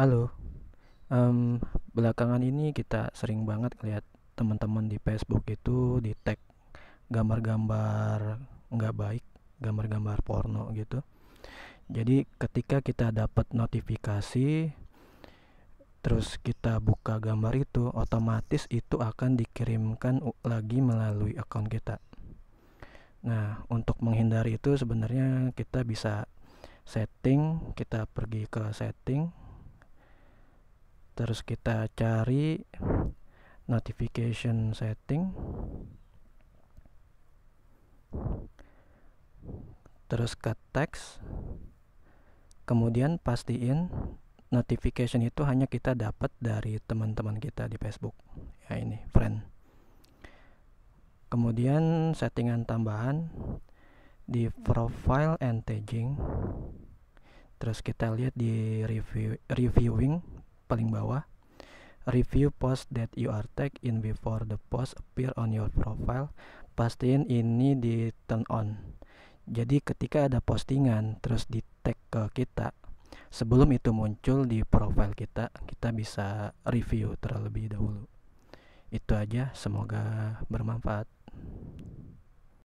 Halo, um, belakangan ini kita sering banget lihat teman-teman di Facebook itu di tag gambar-gambar nggak baik, gambar-gambar porno gitu. Jadi ketika kita dapat notifikasi, terus kita buka gambar itu, otomatis itu akan dikirimkan lagi melalui akun kita. Nah, untuk menghindari itu sebenarnya kita bisa setting, kita pergi ke setting, terus kita cari notification setting terus ke text kemudian pastiin notification itu hanya kita dapat dari teman-teman kita di Facebook ya ini friend kemudian settingan tambahan di profile and tagging terus kita lihat di review reviewing paling bawah review post that you are tag in before the post appear on your profile pastiin ini di turn on jadi ketika ada postingan terus di tag ke kita sebelum itu muncul di profile kita kita bisa review terlebih dahulu itu aja semoga bermanfaat